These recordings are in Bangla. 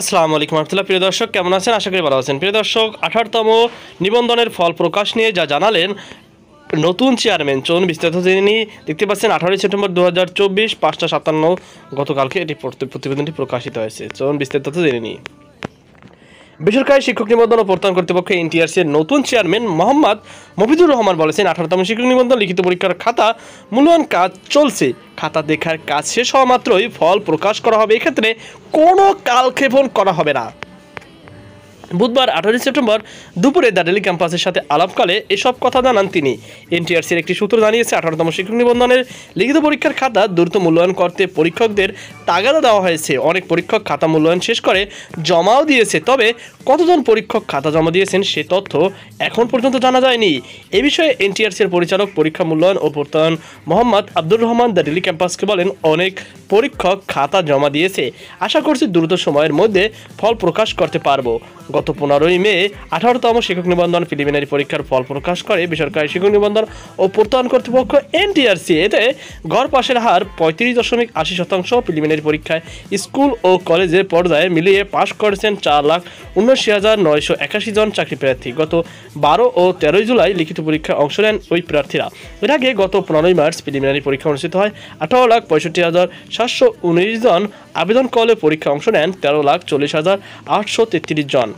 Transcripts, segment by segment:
আসসালামু আলাইকুম রহমতুল্লাহ প্রিয় দর্শক কেমন আছেন আশা করি ভালো আছেন প্রিয় দর্শক আঠারোতম নিবন্ধনের ফল প্রকাশ নিয়ে যা জানালেন নতুন চেয়ারম্যান চৌন বিস্তারিত তিনি দেখতে পাচ্ছেন আঠারোই সেপ্টেম্বর দু হাজার চব্বিশ পাঁচটা সাতান্ন গতকালকে এটি প্রতিবেদনটি প্রকাশিত হয়েছে চৌন বিস্তারিত জেনে বেসরকারি শিক্ষক নিবন্ধন ও প্রত্যান কর্তৃপক্ষ এনটিআরসি এর নতুন চেয়ারম্যান মোহাম্মদ মফিদুর রহমান বলেছেন আঠারোতম শিক্ষক নিবন্ধন লিখিত পরীক্ষার খাতা মূল্যায়ন কাজ চলছে খাতা দেখার কাজ শেষ হওয়া মাত্রই ফল প্রকাশ করা হবে এক্ষেত্রে কোনো কালক্ষেপণ করা হবে না বুধবার আঠারোই সেপ্টেম্বর দুপুরে ডেলি ক্যাম্পাসের সাথে আলাপকালে এসব কথা জানান তিনি এনটিআরসির একটি সূত্র জানিয়েছে আঠারোতম শিক্ষক নিবন্ধনের লিখিত পরীক্ষার খাতা দ্রুত মূল্যায়ন করতে পরীক্ষকদের তাগাদা দেওয়া হয়েছে অনেক পরীক্ষক খাতা মূল্যায়ন শেষ করে জমাও দিয়েছে তবে কতজন পরীক্ষক খাতা জমা দিয়েছেন সে তথ্য এখন পর্যন্ত জানা যায়নি এ বিষয়ে এনটিআরসির পরিচালক পরীক্ষা মূল্যায়ন ও প্রত্যয়ন মোহাম্মদ আব্দুর রহমান ডেলি ক্যাম্পাসকে বলেন অনেক পরীক্ষক খাতা জমা দিয়েছে আশা করছি দ্রুত সময়ের মধ্যে ফল প্রকাশ করতে পারবো গত পনেরোই মে আঠারোতম শিক্ষক নিবন্ধন প্রিলিমিনারি পরীক্ষার ফল প্রকাশ করে বেসরকারি শিক্ষক নিবন্ধন ও প্রত্যয়ন কর্তৃপক্ষ এনটিআরসি এতে গড় পাশের হার পঁয়ত্রিশ দশমিক আশি শতাংশ প্রিলিমিনারি পরীক্ষায় স্কুল ও কলেজে পর্যায়ে মিলিয়ে পাশ করেছেন চার লাখ উনআশি হাজার নয়শো একাশি জন চাকরি প্রার্থী গত বারো ও তেরোই জুলাই লিখিত পরীক্ষায় অংশ নেন ওই প্রার্থীরা এর আগে গত পনেরোই মার্চ প্রিলিমিনারি পরীক্ষা অনুষ্ঠিত হয় আঠারো লাখ পঁয়ষট্টি হাজার সাতশো উনিশ জন আবেদন কলে পরীক্ষা অংশ নেন তেরো লাখ চল্লিশ হাজার আটশো তেত্রিশ জন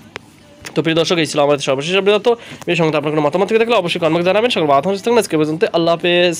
তো প্রিয় দর্শক এই ছিল আমাদের সর্বশেষ আপনি তো এই সঙ্গে আপনার কোনো মতামত থেকে থাকলে অবশ্যই কনমার্ক জানাবেন সকল বাধা থাকবেন আজকে পর্যন্ত আল্লাহ হাফেজ